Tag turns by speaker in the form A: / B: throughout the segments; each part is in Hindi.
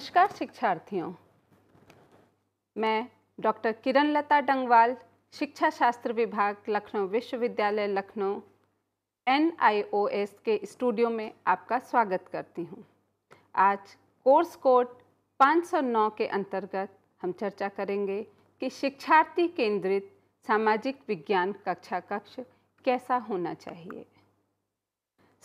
A: नमस्कार शिक्षार्थियों मैं डॉक्टर किरण लता डंगवाल शिक्षा शास्त्र विभाग लखनऊ विश्वविद्यालय लखनऊ एन के स्टूडियो में आपका स्वागत करती हूं। आज कोर्स कोड 509 के अंतर्गत हम चर्चा करेंगे कि शिक्षार्थी केंद्रित सामाजिक विज्ञान कक्षा कक्ष कैसा होना चाहिए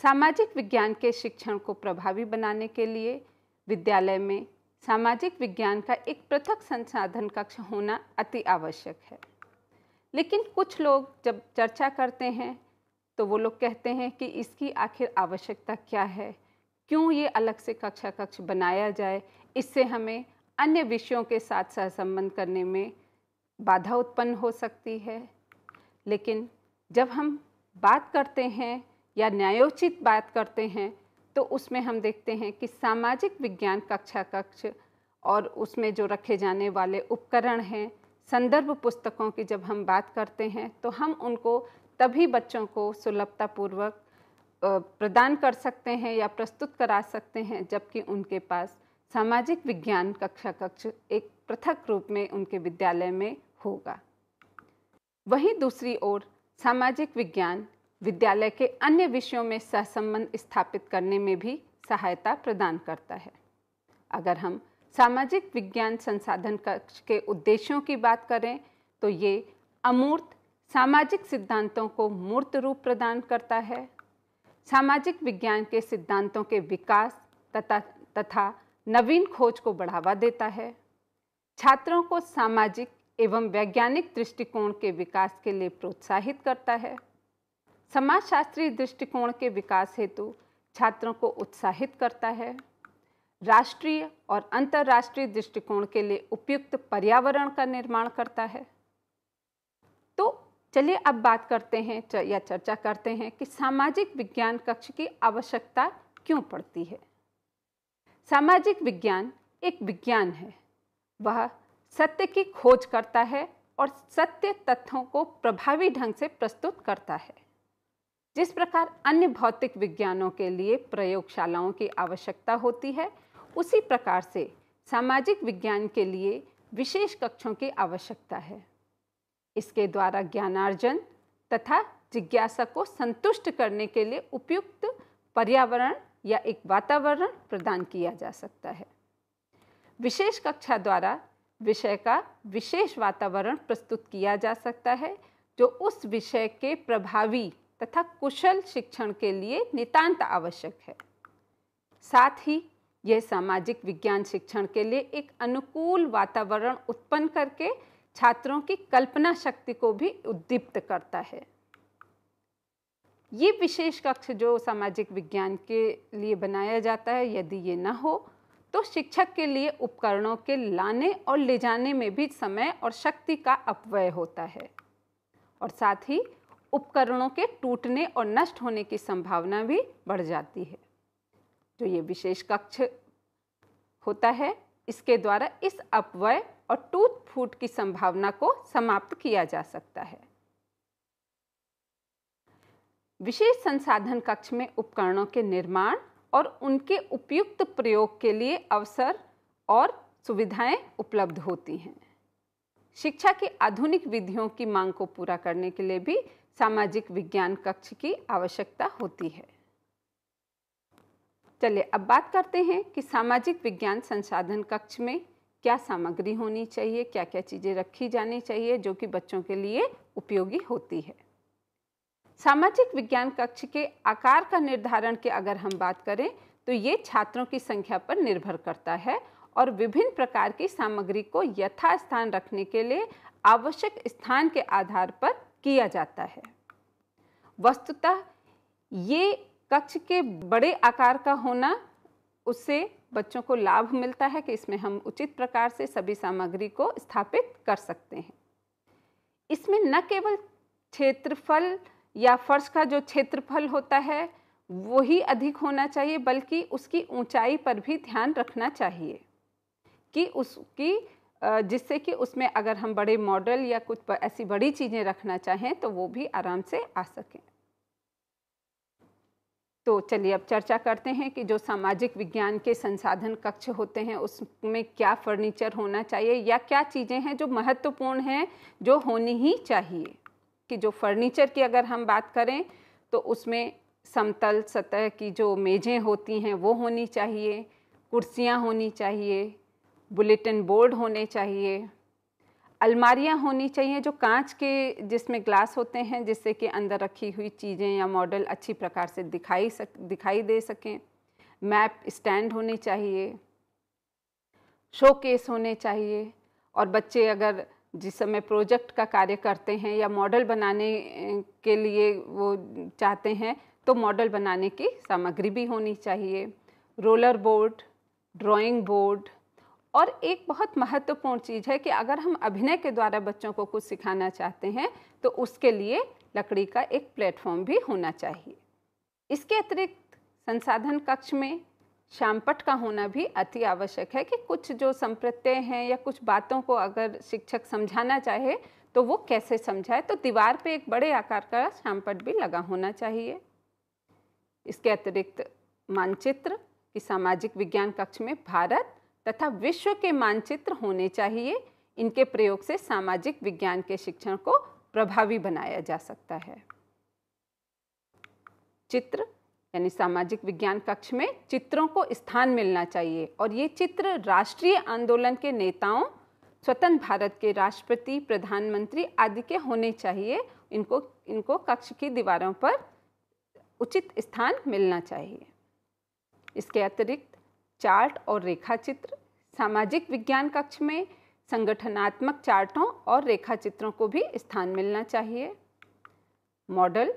A: सामाजिक विज्ञान के शिक्षण को प्रभावी बनाने के लिए विद्यालय में सामाजिक विज्ञान का एक पृथक संसाधन कक्ष होना अति आवश्यक है लेकिन कुछ लोग जब चर्चा करते हैं तो वो लोग कहते हैं कि इसकी आखिर आवश्यकता क्या है क्यों ये अलग से कक्षा कक्ष बनाया जाए इससे हमें अन्य विषयों के साथ सहसंबंध करने में बाधा उत्पन्न हो सकती है लेकिन जब हम बात करते हैं या न्यायोचित बात करते हैं तो उसमें हम देखते हैं कि सामाजिक विज्ञान कक्षा कक्ष और उसमें जो रखे जाने वाले उपकरण हैं संदर्भ पुस्तकों की जब हम बात करते हैं तो हम उनको तभी बच्चों को सुलभतापूर्वक प्रदान कर सकते हैं या प्रस्तुत करा सकते हैं जबकि उनके पास सामाजिक विज्ञान कक्षा कक्ष एक पृथक रूप में उनके विद्यालय में होगा वहीं दूसरी ओर सामाजिक विज्ञान विद्यालय के अन्य विषयों में सहसंबंध स्थापित करने में भी सहायता प्रदान करता है अगर हम सामाजिक विज्ञान संसाधन कक्ष के उद्देश्यों की बात करें तो ये अमूर्त सामाजिक सिद्धांतों को मूर्त रूप प्रदान करता है सामाजिक विज्ञान के सिद्धांतों के विकास तथा तथा नवीन खोज को बढ़ावा देता है छात्रों को सामाजिक एवं वैज्ञानिक दृष्टिकोण के विकास के लिए प्रोत्साहित करता है समाजशास्त्री दृष्टिकोण के विकास हेतु छात्रों को उत्साहित करता है राष्ट्रीय और अंतर्राष्ट्रीय दृष्टिकोण के लिए उपयुक्त पर्यावरण का निर्माण करता है तो चलिए अब बात करते हैं या चर्चा करते हैं कि सामाजिक विज्ञान कक्ष की आवश्यकता क्यों पड़ती है सामाजिक विज्ञान एक विज्ञान है वह सत्य की खोज करता है और सत्य तथ्यों को प्रभावी ढंग से प्रस्तुत करता है जिस प्रकार अन्य भौतिक विज्ञानों के लिए प्रयोगशालाओं की आवश्यकता होती है उसी प्रकार से सामाजिक विज्ञान के लिए विशेष कक्षों की आवश्यकता है इसके द्वारा ज्ञानार्जन तथा जिज्ञासा को संतुष्ट करने के लिए उपयुक्त पर्यावरण या एक वातावरण प्रदान किया जा सकता है विशेष कक्षा द्वारा विषय का विशेष वातावरण प्रस्तुत किया जा सकता है जो उस विषय के प्रभावी तथा कुशल शिक्षण के लिए नितांत आवश्यक है साथ ही यह सामाजिक विज्ञान शिक्षण के लिए एक अनुकूल वातावरण उत्पन्न करके छात्रों की कल्पना शक्ति को भी उद्दीप्त करता है ये विशेष कक्ष जो सामाजिक विज्ञान के लिए बनाया जाता है यदि ये न हो तो शिक्षक के लिए उपकरणों के लाने और ले जाने में भी समय और शक्ति का अपव्यय होता है और साथ ही उपकरणों के टूटने और नष्ट होने की संभावना भी बढ़ जाती है जो ये विशेष कक्ष होता है इसके द्वारा इस अपव्यय और टूट फूट की संभावना को समाप्त किया जा सकता है विशेष संसाधन कक्ष में उपकरणों के निर्माण और उनके उपयुक्त प्रयोग के लिए अवसर और सुविधाएं उपलब्ध होती हैं शिक्षा की आधुनिक विधियों की मांग को पूरा करने के लिए भी सामाजिक विज्ञान कक्ष की आवश्यकता होती है चलिए अब बात करते हैं कि सामाजिक विज्ञान संसाधन कक्ष में क्या सामग्री होनी चाहिए क्या क्या चीज़ें रखी जानी चाहिए जो कि बच्चों के लिए उपयोगी होती है सामाजिक विज्ञान कक्ष के आकार का निर्धारण के अगर हम बात करें तो ये छात्रों की संख्या पर निर्भर करता है और विभिन्न प्रकार की सामग्री को यथास्थान रखने के लिए आवश्यक स्थान के आधार पर किया जाता है वस्तुतः ये कक्ष के बड़े आकार का होना उससे बच्चों को लाभ मिलता है कि इसमें हम उचित प्रकार से सभी सामग्री को स्थापित कर सकते हैं इसमें न केवल क्षेत्रफल या फर्श का जो क्षेत्रफल होता है वही अधिक होना चाहिए बल्कि उसकी ऊंचाई पर भी ध्यान रखना चाहिए कि उसकी जिससे कि उसमें अगर हम बड़े मॉडल या कुछ ऐसी बड़ी चीज़ें रखना चाहें तो वो भी आराम से आ सकें तो चलिए अब चर्चा करते हैं कि जो सामाजिक विज्ञान के संसाधन कक्ष होते हैं उसमें क्या फर्नीचर होना चाहिए या क्या चीज़ें हैं जो महत्वपूर्ण हैं जो होनी ही चाहिए कि जो फर्नीचर की अगर हम बात करें तो उसमें समतल सतह की जो मेज़ें होती हैं वो होनी चाहिए कुर्सियाँ होनी चाहिए बुलेटिन बोर्ड होने चाहिए अलमारियाँ होनी चाहिए जो कांच के जिसमें ग्लास होते हैं जिससे कि अंदर रखी हुई चीज़ें या मॉडल अच्छी प्रकार से दिखाई सक दिखाई दे सकें मैप स्टैंड होने चाहिए शोकेस होने चाहिए और बच्चे अगर जिस समय प्रोजेक्ट का कार्य करते हैं या मॉडल बनाने के लिए वो चाहते हैं तो मॉडल बनाने की सामग्री भी होनी चाहिए रोलर बोर्ड ड्राइंग बोर्ड और एक बहुत महत्वपूर्ण चीज़ है कि अगर हम अभिनय के द्वारा बच्चों को कुछ सिखाना चाहते हैं तो उसके लिए लकड़ी का एक प्लेटफॉर्म भी होना चाहिए इसके अतिरिक्त संसाधन कक्ष में श्यामपट का होना भी अति आवश्यक है कि कुछ जो संप्रत्यय हैं या कुछ बातों को अगर शिक्षक समझाना चाहे तो वो कैसे समझाए तो दीवार पे एक बड़े आकार का श्यामपट भी लगा होना चाहिए इसके अतिरिक्त मानचित्र कि सामाजिक विज्ञान कक्ष में भारत तथा विश्व के मानचित्र होने चाहिए इनके प्रयोग से सामाजिक विज्ञान के शिक्षण को प्रभावी बनाया जा सकता है चित्र यानी सामाजिक विज्ञान कक्ष में चित्रों को स्थान मिलना चाहिए और ये चित्र राष्ट्रीय आंदोलन के नेताओं स्वतंत्र भारत के राष्ट्रपति प्रधानमंत्री आदि के होने चाहिए इनको इनको कक्ष की दीवारों पर उचित स्थान मिलना चाहिए इसके अतिरिक्त चार्ट और रेखा चित्र सामाजिक विज्ञान कक्ष में संगठनात्मक चार्टों और रेखा चित्रों को भी स्थान मिलना चाहिए मॉडल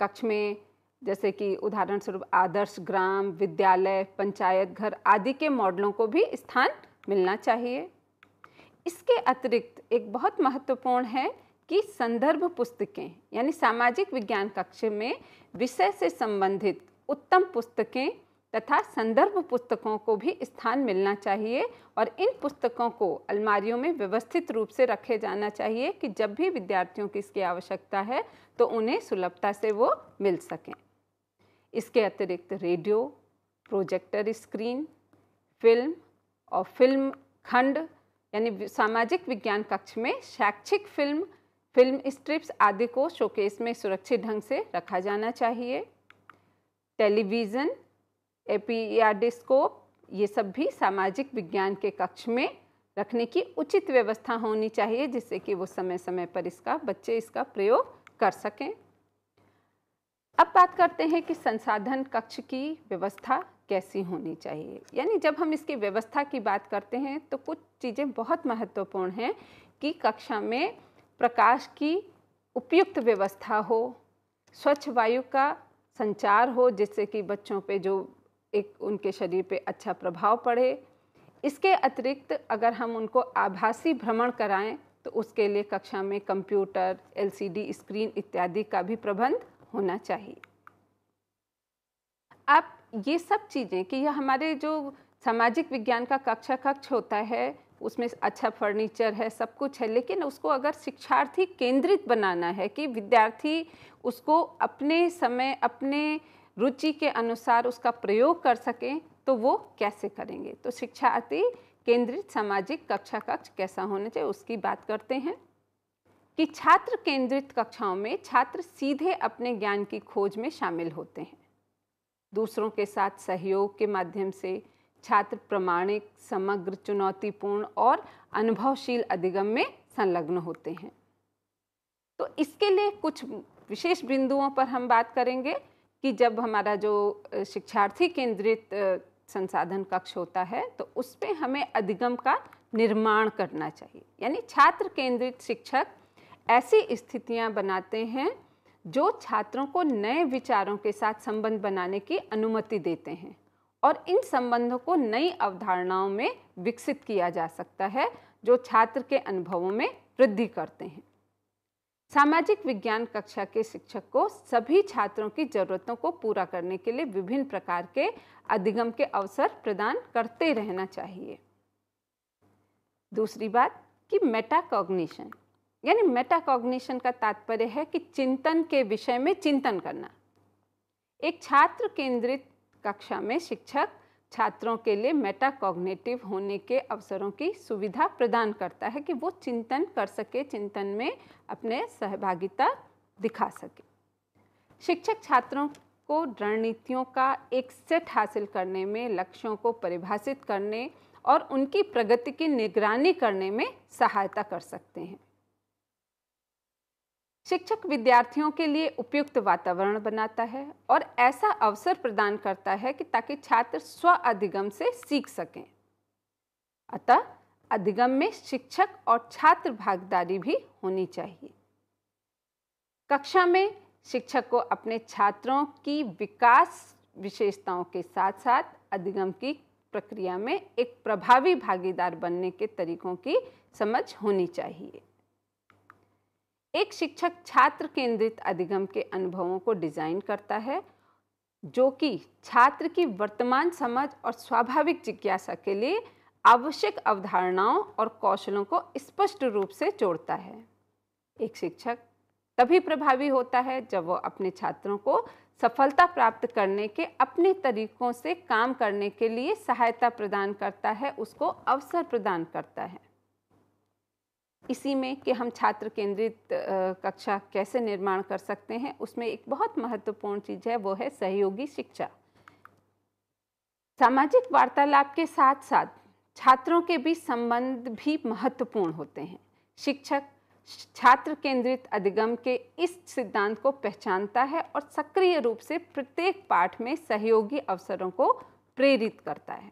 A: कक्ष में जैसे कि उदाहरण स्वरूप आदर्श ग्राम विद्यालय पंचायत घर आदि के मॉडलों को भी स्थान मिलना चाहिए इसके अतिरिक्त एक बहुत महत्वपूर्ण है कि संदर्भ पुस्तकें यानी सामाजिक विज्ञान कक्ष में विषय से संबंधित उत्तम पुस्तकें तथा संदर्भ पुस्तकों को भी स्थान मिलना चाहिए और इन पुस्तकों को अलमारियों में व्यवस्थित रूप से रखे जाना चाहिए कि जब भी विद्यार्थियों की इसकी आवश्यकता है तो उन्हें सुलभता से वो मिल सकें इसके अतिरिक्त रेडियो प्रोजेक्टर स्क्रीन फिल्म और फिल्म खंड यानी सामाजिक विज्ञान कक्ष में शैक्षिक फिल्म फिल्म स्ट्रिप्स आदि को शोकेस में सुरक्षित ढंग से रखा जाना चाहिए टेलीविज़न एपियाडिस्कोप ये सब भी सामाजिक विज्ञान के कक्ष में रखने की उचित व्यवस्था होनी चाहिए जिससे कि वो समय समय पर इसका बच्चे इसका प्रयोग कर सकें अब बात करते हैं कि संसाधन कक्ष की व्यवस्था कैसी होनी चाहिए यानी जब हम इसकी व्यवस्था की बात करते हैं तो कुछ चीज़ें बहुत महत्वपूर्ण हैं कि कक्षा में प्रकाश की उपयुक्त व्यवस्था हो स्वच्छ वायु का संचार हो जिससे कि बच्चों पे जो एक उनके शरीर पे अच्छा प्रभाव पड़े इसके अतिरिक्त अगर हम उनको आभासी भ्रमण कराएं तो उसके लिए कक्षा में कंप्यूटर एलसीडी स्क्रीन इत्यादि का भी प्रबंध होना चाहिए आप ये सब चीज़ें कि यह हमारे जो सामाजिक विज्ञान का कक्षा कक्ष होता है उसमें अच्छा फर्नीचर है सब कुछ है लेकिन उसको अगर शिक्षार्थी केंद्रित बनाना है कि विद्यार्थी उसको अपने समय अपने रुचि के अनुसार उसका प्रयोग कर सकें तो वो कैसे करेंगे तो शिक्षा अति केंद्रित सामाजिक कक्षा कक्ष कैसा होना चाहिए उसकी बात करते हैं कि छात्र केंद्रित कक्षाओं में छात्र सीधे अपने ज्ञान की खोज में शामिल होते हैं दूसरों के साथ सहयोग के माध्यम से छात्र प्रमाणिक समग्र चुनौतीपूर्ण और अनुभवशील अधिगम में संलग्न होते हैं तो इसके लिए कुछ विशेष बिंदुओं पर हम बात करेंगे कि जब हमारा जो शिक्षार्थी केंद्रित संसाधन कक्ष होता है तो उस पर हमें अधिगम का निर्माण करना चाहिए यानी छात्र केंद्रित शिक्षक ऐसी स्थितियां बनाते हैं जो छात्रों को नए विचारों के साथ संबंध बनाने की अनुमति देते हैं और इन संबंधों को नई अवधारणाओं में विकसित किया जा सकता है जो छात्र के अनुभवों में वृद्धि करते हैं सामाजिक विज्ञान कक्षा के शिक्षक को सभी छात्रों की जरूरतों को पूरा करने के लिए विभिन्न प्रकार के अधिगम के अवसर प्रदान करते रहना चाहिए दूसरी बात कि मेटाकॉग्निशन यानी मेटाकॉग्निशन का तात्पर्य है कि चिंतन के विषय में चिंतन करना एक छात्र केंद्रित कक्षा में शिक्षक छात्रों के लिए मेटाकॉग्नेटिव होने के अवसरों की सुविधा प्रदान करता है कि वो चिंतन कर सके चिंतन में अपने सहभागिता दिखा सके शिक्षक छात्रों को रणनीतियों का एक सेट हासिल करने में लक्ष्यों को परिभाषित करने और उनकी प्रगति की निगरानी करने में सहायता कर सकते हैं शिक्षक विद्यार्थियों के लिए उपयुक्त वातावरण बनाता है और ऐसा अवसर प्रदान करता है कि ताकि छात्र स्व अधिगम से सीख सकें अतः अधिगम में शिक्षक और छात्र भागीदारी भी होनी चाहिए कक्षा में शिक्षक को अपने छात्रों की विकास विशेषताओं के साथ साथ अधिगम की प्रक्रिया में एक प्रभावी भागीदार बनने के तरीकों की समझ होनी चाहिए एक शिक्षक छात्र केंद्रित अधिगम के अनुभवों को डिज़ाइन करता है जो कि छात्र की वर्तमान समझ और स्वाभाविक जिज्ञासा के लिए आवश्यक अवधारणाओं और कौशलों को स्पष्ट रूप से जोड़ता है एक शिक्षक तभी प्रभावी होता है जब वह अपने छात्रों को सफलता प्राप्त करने के अपने तरीकों से काम करने के लिए सहायता प्रदान करता है उसको अवसर प्रदान करता है इसी में कि हम छात्र केंद्रित कक्षा कैसे निर्माण कर सकते हैं उसमें एक बहुत महत्वपूर्ण चीज़ है वो है सहयोगी शिक्षा सामाजिक वार्तालाप के साथ साथ छात्रों के बीच संबंध भी महत्वपूर्ण होते हैं शिक्षक छात्र केंद्रित अधिगम के इस सिद्धांत को पहचानता है और सक्रिय रूप से प्रत्येक पाठ में सहयोगी अवसरों को प्रेरित करता है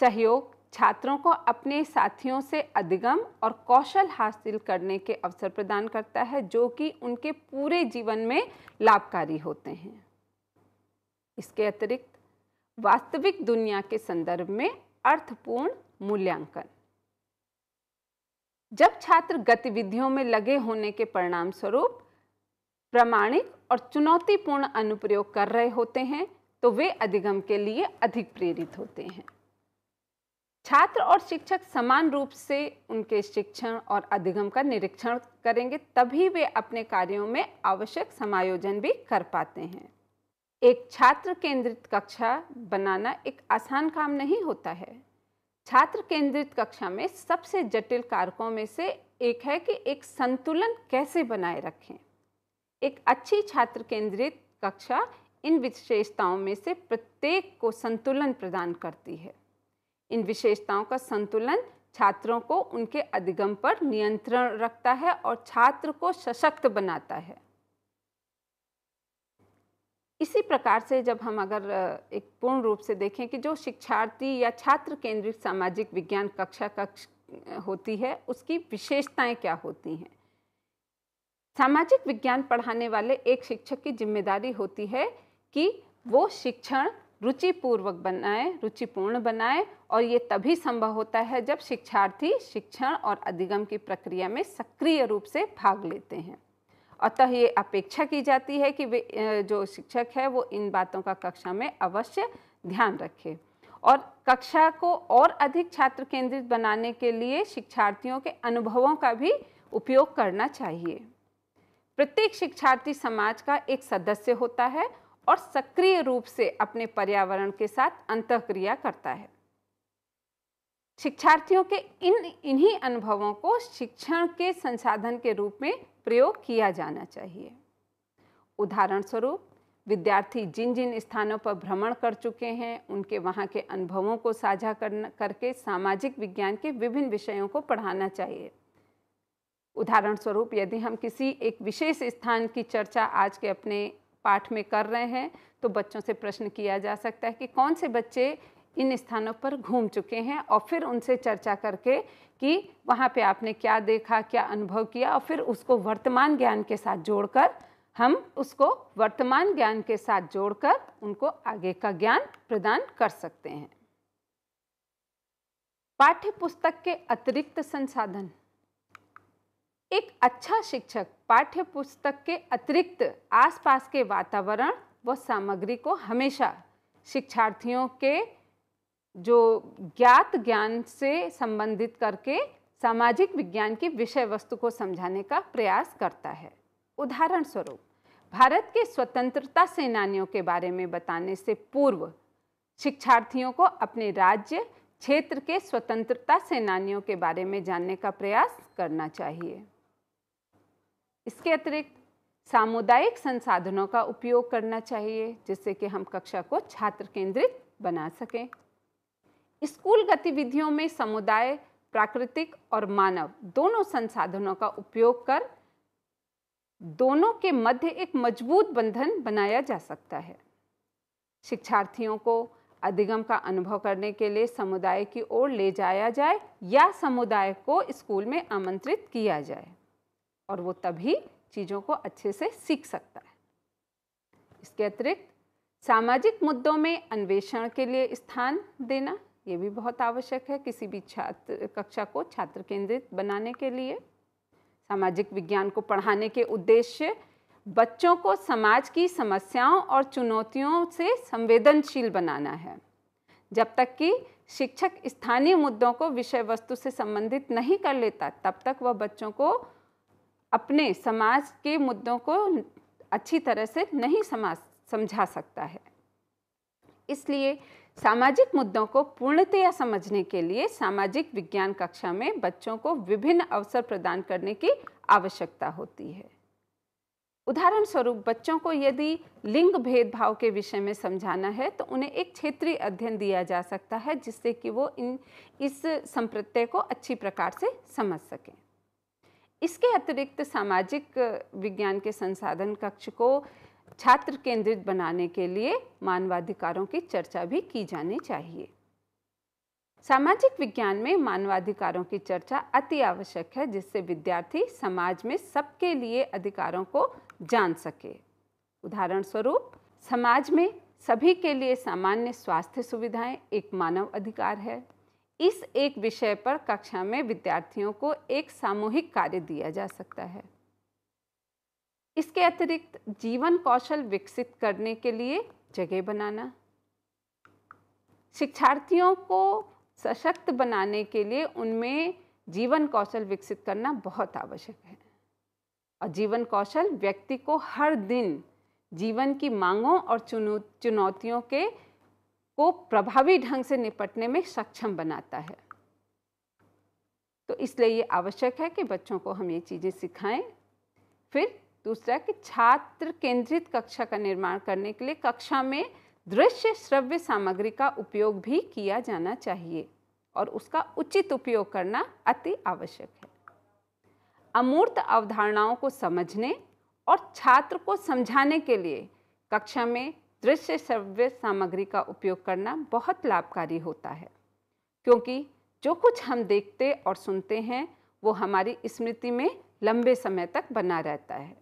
A: सहयोग छात्रों को अपने साथियों से अधिगम और कौशल हासिल करने के अवसर प्रदान करता है जो कि उनके पूरे जीवन में लाभकारी होते हैं इसके अतिरिक्त वास्तविक दुनिया के संदर्भ में अर्थपूर्ण मूल्यांकन जब छात्र गतिविधियों में लगे होने के परिणाम स्वरूप प्रामाणिक और चुनौतीपूर्ण अनुप्रयोग कर रहे होते हैं तो वे अधिगम के लिए अधिक प्रेरित होते हैं छात्र और शिक्षक समान रूप से उनके शिक्षण और अधिगम का निरीक्षण करेंगे तभी वे अपने कार्यों में आवश्यक समायोजन भी कर पाते हैं एक छात्र केंद्रित कक्षा बनाना एक आसान काम नहीं होता है छात्र केंद्रित कक्षा में सबसे जटिल कारकों में से एक है कि एक संतुलन कैसे बनाए रखें एक अच्छी छात्र केंद्रित कक्षा इन विशेषताओं में से प्रत्येक को संतुलन प्रदान करती है इन विशेषताओं का संतुलन छात्रों को उनके अधिगम पर नियंत्रण रखता है और छात्र को सशक्त बनाता है इसी प्रकार से जब हम अगर एक पूर्ण रूप से देखें कि जो शिक्षार्थी या छात्र केंद्रित सामाजिक विज्ञान कक्षा कक्ष होती है उसकी विशेषताएं क्या होती हैं सामाजिक विज्ञान पढ़ाने वाले एक शिक्षक की जिम्मेदारी होती है कि वो शिक्षण रुचिपूर्वक बनाएं रुचिपूर्ण बनाए और ये तभी संभव होता है जब शिक्षार्थी शिक्षण और अधिगम की प्रक्रिया में सक्रिय रूप से भाग लेते हैं अतः ये अपेक्षा की जाती है कि वे जो शिक्षक है वो इन बातों का कक्षा में अवश्य ध्यान रखे और कक्षा को और अधिक छात्र केंद्रित बनाने के लिए शिक्षार्थियों के अनुभवों का भी उपयोग करना चाहिए प्रत्येक शिक्षार्थी समाज का एक सदस्य होता है और सक्रिय रूप से अपने पर्यावरण के साथ अंतक्रिया करता है शिक्षार्थियों के इन इन्हीं अनुभवों को शिक्षण के संसाधन के रूप में प्रयोग किया जाना चाहिए उदाहरण स्वरूप विद्यार्थी जिन जिन स्थानों पर भ्रमण कर चुके हैं उनके वहाँ के अनुभवों को साझा करके सामाजिक विज्ञान के विभिन्न विषयों को पढ़ाना चाहिए उदाहरण स्वरूप यदि हम किसी एक विशेष स्थान की चर्चा आज के अपने पाठ में कर रहे हैं तो बच्चों से प्रश्न किया जा सकता है कि कौन से बच्चे इन स्थानों पर घूम चुके हैं और फिर उनसे चर्चा करके कि वहाँ पे आपने क्या देखा क्या अनुभव किया और फिर उसको वर्तमान ज्ञान के साथ जोड़कर हम उसको वर्तमान ज्ञान के साथ जोड़कर उनको आगे का ज्ञान प्रदान कर सकते हैं पाठ्य पुस्तक के अतिरिक्त संसाधन एक अच्छा शिक्षक पाठ्य पुस्तक के अतिरिक्त आसपास के वातावरण व सामग्री को हमेशा शिक्षार्थियों के जो ज्ञात ज्ञान से संबंधित करके सामाजिक विज्ञान की विषय वस्तु को समझाने का प्रयास करता है उदाहरण स्वरूप भारत के स्वतंत्रता सेनानियों के बारे में बताने से पूर्व शिक्षार्थियों को अपने राज्य क्षेत्र के स्वतंत्रता सेनानियों के बारे में जानने का प्रयास करना चाहिए इसके अतिरिक्त सामुदायिक संसाधनों का उपयोग करना चाहिए जिससे कि हम कक्षा को छात्र केंद्रित बना सकें स्कूल गतिविधियों में समुदाय प्राकृतिक और मानव दोनों संसाधनों का उपयोग कर दोनों के मध्य एक मजबूत बंधन बनाया जा सकता है शिक्षार्थियों को अधिगम का अनुभव करने के लिए समुदाय की ओर ले जाया जाए या समुदाय को स्कूल में आमंत्रित किया जाए और वो तभी चीज़ों को अच्छे से सीख सकता है इसके अतिरिक्त सामाजिक मुद्दों में अन्वेषण के लिए स्थान देना ये भी बहुत आवश्यक है किसी भी छात्र कक्षा को छात्र केंद्रित बनाने के लिए सामाजिक विज्ञान को पढ़ाने के उद्देश्य बच्चों को समाज की समस्याओं और चुनौतियों से संवेदनशील बनाना है जब तक कि शिक्षक स्थानीय मुद्दों को विषय वस्तु से संबंधित नहीं कर लेता तब तक वह बच्चों को अपने समाज के मुद्दों को अच्छी तरह से नहीं समाज समझा सकता है इसलिए सामाजिक मुद्दों को पूर्णतया समझने के लिए सामाजिक विज्ञान कक्षा में बच्चों को विभिन्न अवसर प्रदान करने की आवश्यकता होती है उदाहरण स्वरूप बच्चों को यदि लिंग भेदभाव के विषय में समझाना है तो उन्हें एक क्षेत्रीय अध्ययन दिया जा सकता है जिससे कि वो इन इस संप्रत्यय को अच्छी प्रकार से समझ सकें इसके अतिरिक्त सामाजिक विज्ञान के संसाधन कक्ष को छात्र केंद्रित बनाने के लिए मानवाधिकारों की चर्चा भी की जानी चाहिए सामाजिक विज्ञान में मानवाधिकारों की चर्चा अति आवश्यक है जिससे विद्यार्थी समाज में सबके लिए अधिकारों को जान सके उदाहरण स्वरूप समाज में सभी के लिए सामान्य स्वास्थ्य सुविधाएं एक मानव अधिकार है इस एक विषय पर कक्षा में विद्यार्थियों को एक सामूहिक कार्य दिया जा सकता है इसके अतिरिक्त जीवन कौशल विकसित करने के लिए जगह बनाना शिक्षार्थियों को सशक्त बनाने के लिए उनमें जीवन कौशल विकसित करना बहुत आवश्यक है और जीवन कौशल व्यक्ति को हर दिन जीवन की मांगों और चुनौतियों के को प्रभावी ढंग से निपटने में सक्षम बनाता है तो इसलिए ये आवश्यक है कि बच्चों को हम ये चीज़ें सिखाएं फिर दूसरा कि छात्र केंद्रित कक्षा का निर्माण करने के लिए कक्षा में दृश्य श्रव्य सामग्री का उपयोग भी किया जाना चाहिए और उसका उचित उपयोग करना अति आवश्यक है अमूर्त अवधारणाओं को समझने और छात्र को समझाने के लिए कक्षा में दृश्य श्रव्य सामग्री का उपयोग करना बहुत लाभकारी होता है क्योंकि जो कुछ हम देखते और सुनते हैं वो हमारी स्मृति में लंबे समय तक बना रहता है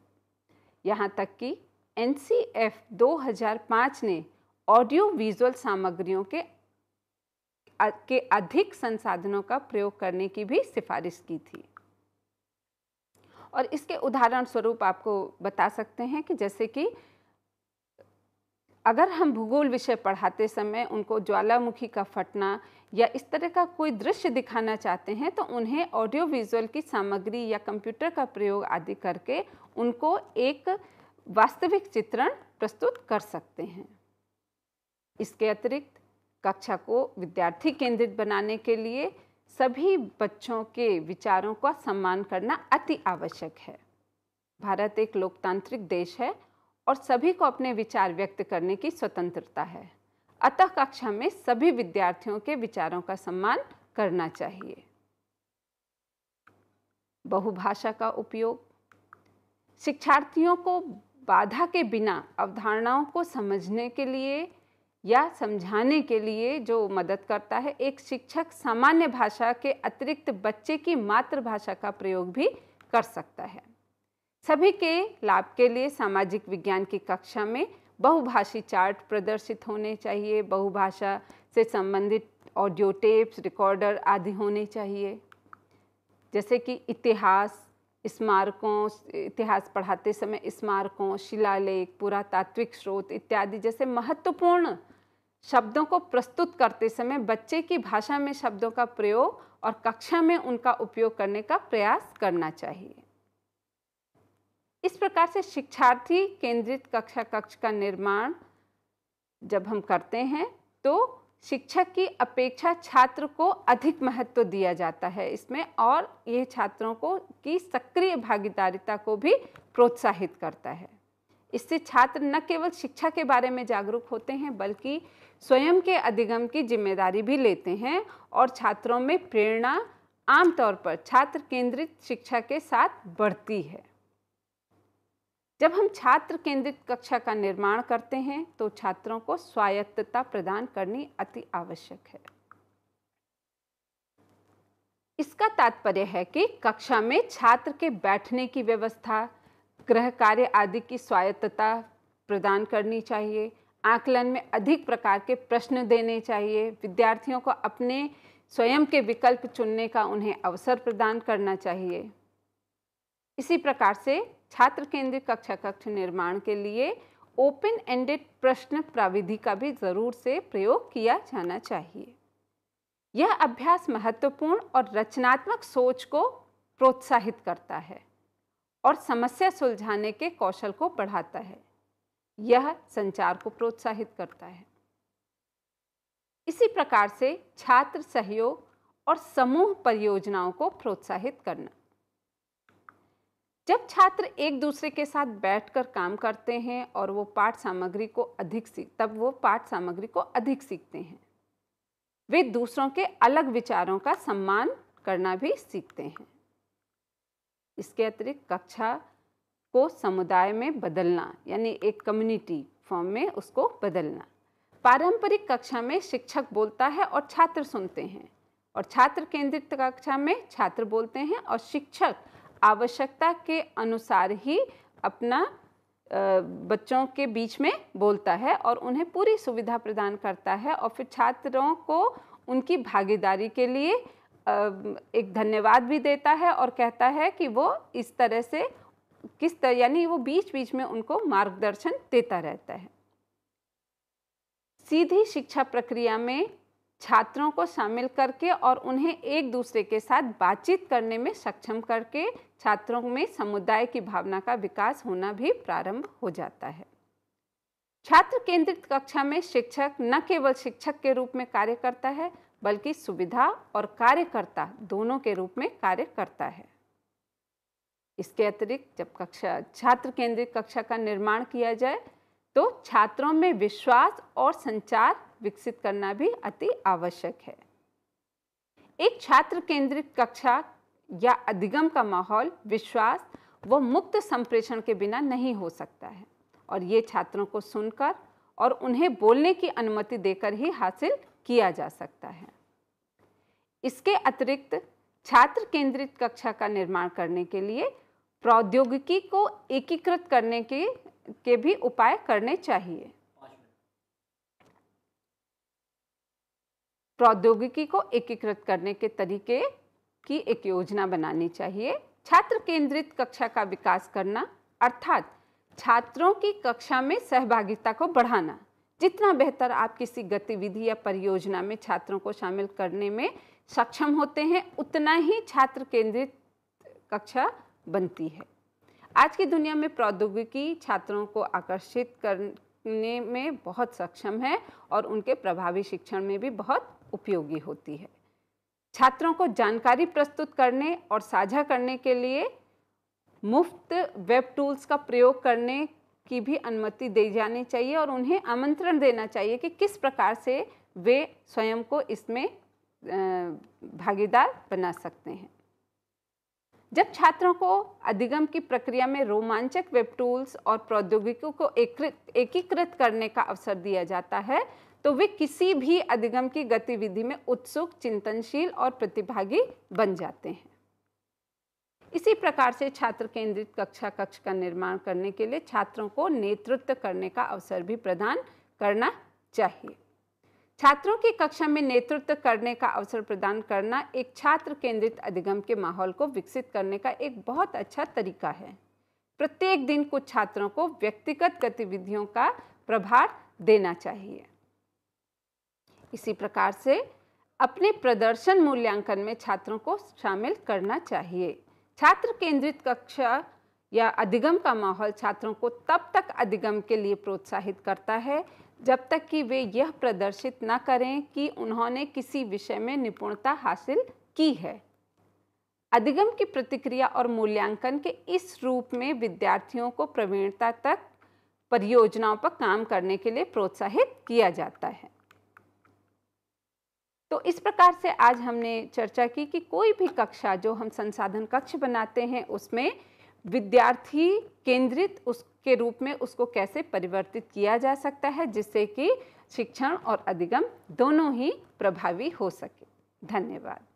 A: यहाँ तक कि एन 2005 ने ऑडियो विजुअल सामग्रियों के के अधिक संसाधनों का प्रयोग करने की भी सिफारिश की थी और इसके उदाहरण स्वरूप आपको बता सकते हैं कि जैसे कि अगर हम भूगोल विषय पढ़ाते समय उनको ज्वालामुखी का फटना या इस तरह का कोई दृश्य दिखाना चाहते हैं तो उन्हें ऑडियो विजुअल की सामग्री या कंप्यूटर का प्रयोग आदि करके उनको एक वास्तविक चित्रण प्रस्तुत कर सकते हैं इसके अतिरिक्त कक्षा को विद्यार्थी केंद्रित बनाने के लिए सभी बच्चों के विचारों का सम्मान करना अति आवश्यक है भारत एक लोकतांत्रिक देश है और सभी को अपने विचार व्यक्त करने की स्वतंत्रता है अतः कक्षा में सभी विद्यार्थियों के विचारों का सम्मान करना चाहिए बहुभाषा का उपयोग शिक्षार्थियों को बाधा के बिना अवधारणाओं को समझने के लिए या समझाने के लिए जो मदद करता है एक शिक्षक सामान्य भाषा के अतिरिक्त बच्चे की मातृभाषा का प्रयोग भी कर सकता है सभी के लाभ के लिए सामाजिक विज्ञान की कक्षा में बहुभाषी चार्ट प्रदर्शित होने चाहिए बहुभाषा से संबंधित ऑडियो टेप्स रिकॉर्डर आदि होने चाहिए जैसे कि इतिहास स्मारकों इतिहास पढ़ाते समय स्मारकों शिलालेख पुरातात्विक स्रोत इत्यादि जैसे महत्वपूर्ण शब्दों को प्रस्तुत करते समय बच्चे की भाषा में शब्दों का प्रयोग और कक्षा में उनका उपयोग करने का प्रयास करना चाहिए इस प्रकार से शिक्षार्थी केंद्रित कक्षा कक्ष का निर्माण जब हम करते हैं तो शिक्षक की अपेक्षा छात्र को अधिक महत्व दिया जाता है इसमें और यह छात्रों को की सक्रिय भागीदारिता को भी प्रोत्साहित करता है इससे छात्र न केवल शिक्षा के बारे में जागरूक होते हैं बल्कि स्वयं के अधिगम की जिम्मेदारी भी लेते हैं और छात्रों में प्रेरणा आमतौर पर छात्र केंद्रित शिक्षा के साथ बढ़ती है जब हम छात्र केंद्रित कक्षा का निर्माण करते हैं तो छात्रों को स्वायत्तता प्रदान करनी अति आवश्यक है इसका तात्पर्य है कि कक्षा में छात्र के बैठने की व्यवस्था गृह कार्य आदि की स्वायत्तता प्रदान करनी चाहिए आकलन में अधिक प्रकार के प्रश्न देने चाहिए विद्यार्थियों को अपने स्वयं के विकल्प चुनने का उन्हें अवसर प्रदान करना चाहिए इसी प्रकार से छात्र केंद्रित कक्षा कक्ष निर्माण के लिए ओपन एंडेड प्रश्न प्राविधि का भी जरूर से प्रयोग किया जाना चाहिए यह अभ्यास महत्वपूर्ण और रचनात्मक सोच को प्रोत्साहित करता है और समस्या सुलझाने के कौशल को बढ़ाता है यह संचार को प्रोत्साहित करता है इसी प्रकार से छात्र सहयोग और समूह परियोजनाओं को प्रोत्साहित करना जब छात्र एक दूसरे के साथ बैठकर काम करते हैं और वो पाठ सामग्री को अधिक सीख तब वो पाठ सामग्री को अधिक सीखते हैं वे दूसरों के अलग विचारों का सम्मान करना भी सीखते हैं इसके अतिरिक्त कक्षा को समुदाय में बदलना यानी एक कम्युनिटी फॉर्म में उसको बदलना पारंपरिक कक्षा में शिक्षक बोलता है और छात्र सुनते हैं और छात्र केंद्रित कक्षा में छात्र बोलते हैं और शिक्षक आवश्यकता के अनुसार ही अपना बच्चों के बीच में बोलता है और उन्हें पूरी सुविधा प्रदान करता है और फिर छात्रों को उनकी भागीदारी के लिए एक धन्यवाद भी देता है और कहता है कि वो इस तरह से किस तरह यानी वो बीच बीच में उनको मार्गदर्शन देता रहता है सीधी शिक्षा प्रक्रिया में छात्रों को शामिल करके और उन्हें एक दूसरे के साथ बातचीत करने में सक्षम करके छात्रों में समुदाय की भावना का विकास होना भी प्रारंभ हो जाता है छात्र केंद्रित कक्षा में शिक्षक न केवल शिक्षक के रूप में कार्य करता है बल्कि सुविधा और कार्यकर्ता दोनों के रूप में कार्य करता है इसके अतिरिक्त जब कक्षा छात्र केंद्रित कक्षा का निर्माण किया जाए तो छात्रों में विश्वास और संचार विकसित करना भी अति आवश्यक है एक छात्र केंद्रित कक्षा या अधिगम का माहौल विश्वास व मुक्त संप्रेषण के बिना नहीं हो सकता है और ये छात्रों को सुनकर और उन्हें बोलने की अनुमति देकर ही हासिल किया जा सकता है इसके अतिरिक्त छात्र केंद्रित कक्षा का निर्माण करने के लिए प्रौद्योगिकी को एकीकृत करने के के भी उपाय करने चाहिए प्रौद्योगिकी को एकीकृत करने के तरीके की एक योजना बनानी चाहिए छात्र केंद्रित कक्षा का विकास करना अर्थात छात्रों की कक्षा में सहभागिता को बढ़ाना जितना बेहतर आप किसी गतिविधि या परियोजना में छात्रों को शामिल करने में सक्षम होते हैं उतना ही छात्र केंद्रित कक्षा बनती है आज की दुनिया में प्रौद्योगिकी छात्रों को आकर्षित करने में बहुत सक्षम है और उनके प्रभावी शिक्षण में भी बहुत उपयोगी होती है छात्रों को जानकारी प्रस्तुत करने और साझा करने के लिए मुफ्त वेब टूल्स का प्रयोग करने की भी अनुमति दी जानी चाहिए और उन्हें आमंत्रण देना चाहिए कि किस प्रकार से वे स्वयं को इसमें भागीदार बना सकते हैं जब छात्रों को अधिगम की प्रक्रिया में रोमांचक वेब टूल्स और प्रौद्योगिकियों को एकीकृत करने का अवसर दिया जाता है तो वे किसी भी अधिगम की गतिविधि में उत्सुक चिंतनशील और प्रतिभागी बन जाते हैं इसी प्रकार से छात्र केंद्रित कक्षा कक्ष का निर्माण करने के लिए छात्रों को नेतृत्व करने का अवसर भी प्रदान करना चाहिए छात्रों की कक्षा में नेतृत्व करने का अवसर प्रदान करना एक छात्र केंद्रित अधिगम के माहौल को विकसित करने का एक बहुत अच्छा तरीका है प्रत्येक दिन कुछ छात्रों को व्यक्तिगत गतिविधियों का प्रभार देना चाहिए इसी प्रकार से अपने प्रदर्शन मूल्यांकन में छात्रों को शामिल करना चाहिए छात्र केंद्रित कक्षा या अधिगम का माहौल छात्रों को तब तक अधिगम के लिए प्रोत्साहित करता है जब तक कि वे यह प्रदर्शित न करें कि उन्होंने किसी विषय में निपुणता हासिल की है अधिगम की प्रतिक्रिया और मूल्यांकन के इस रूप में विद्यार्थियों को प्रवीणता तक परियोजनाओं पर काम करने के लिए प्रोत्साहित किया जाता है तो इस प्रकार से आज हमने चर्चा की कि कोई भी कक्षा जो हम संसाधन कक्ष बनाते हैं उसमें विद्यार्थी केंद्रित उसके रूप में उसको कैसे परिवर्तित किया जा सकता है जिससे कि शिक्षण और अधिगम दोनों ही प्रभावी हो सके धन्यवाद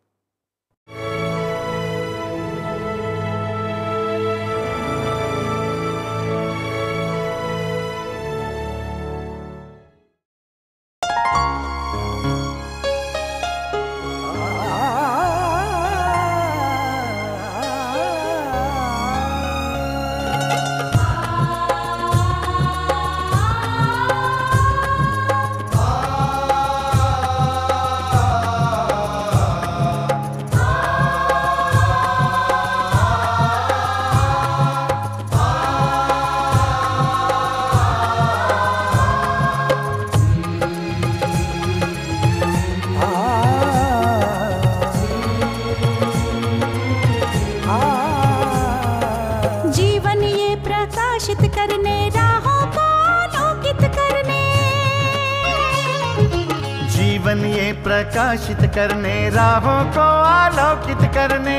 A: करने राहों को आलोकित करने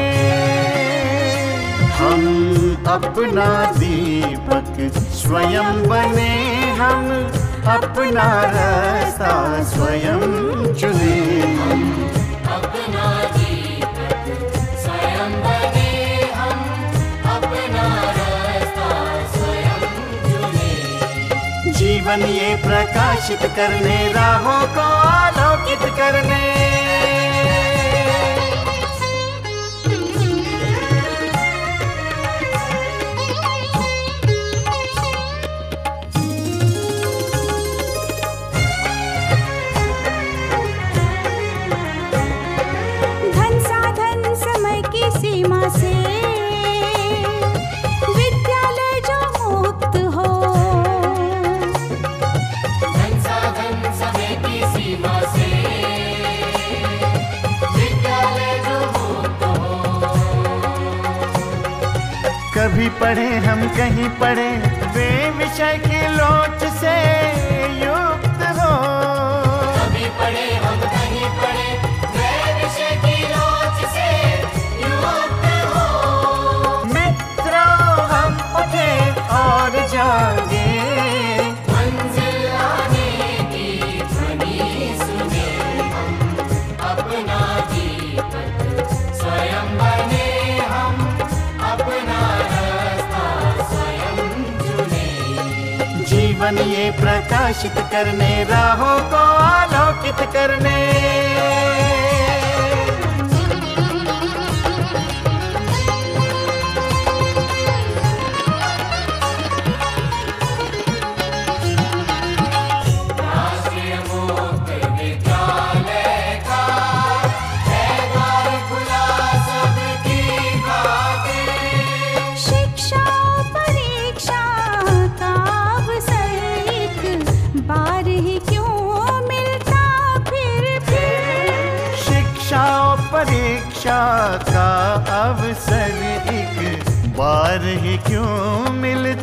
A: हम अपना दीपक स्वयं बने हम अपना रास्ता स्वयं चुने हम जीवन ये प्रकाशित करने राहों को आलोकित करने भी पढ़े हम कहीं पढ़े जीवन ये प्रकाशित करने राहों को आलोकित करने आशा का अवसर एक बार ही क्यों मिलता